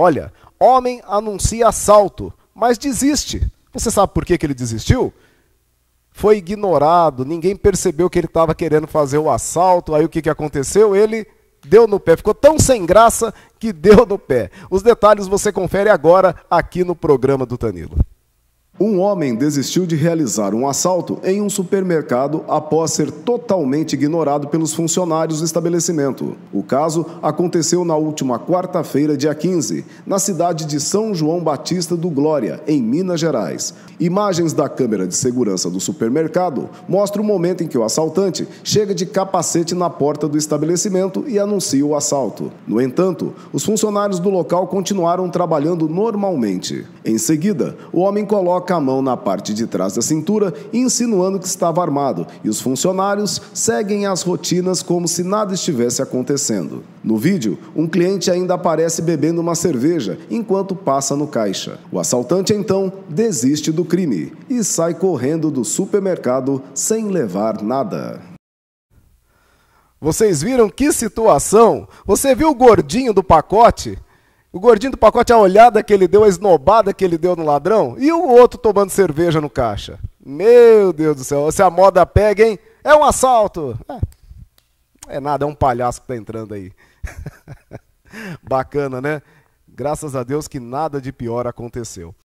Olha, homem anuncia assalto, mas desiste. Você sabe por que, que ele desistiu? Foi ignorado, ninguém percebeu que ele estava querendo fazer o assalto. Aí o que, que aconteceu? Ele deu no pé. Ficou tão sem graça que deu no pé. Os detalhes você confere agora aqui no programa do Tanilo. Um homem desistiu de realizar um assalto em um supermercado após ser totalmente ignorado pelos funcionários do estabelecimento. O caso aconteceu na última quarta-feira, dia 15, na cidade de São João Batista do Glória, em Minas Gerais. Imagens da câmera de segurança do supermercado mostram o momento em que o assaltante chega de capacete na porta do estabelecimento e anuncia o assalto. No entanto, os funcionários do local continuaram trabalhando normalmente. Em seguida, o homem coloca coloca a mão na parte de trás da cintura, insinuando que estava armado, e os funcionários seguem as rotinas como se nada estivesse acontecendo. No vídeo, um cliente ainda aparece bebendo uma cerveja enquanto passa no caixa. O assaltante então desiste do crime e sai correndo do supermercado sem levar nada. Vocês viram que situação? Você viu o gordinho do pacote? O gordinho do pacote, a olhada que ele deu, a esnobada que ele deu no ladrão. E o outro tomando cerveja no caixa. Meu Deus do céu, se a moda pega, hein? É um assalto! É, é nada, é um palhaço que está entrando aí. Bacana, né? Graças a Deus que nada de pior aconteceu.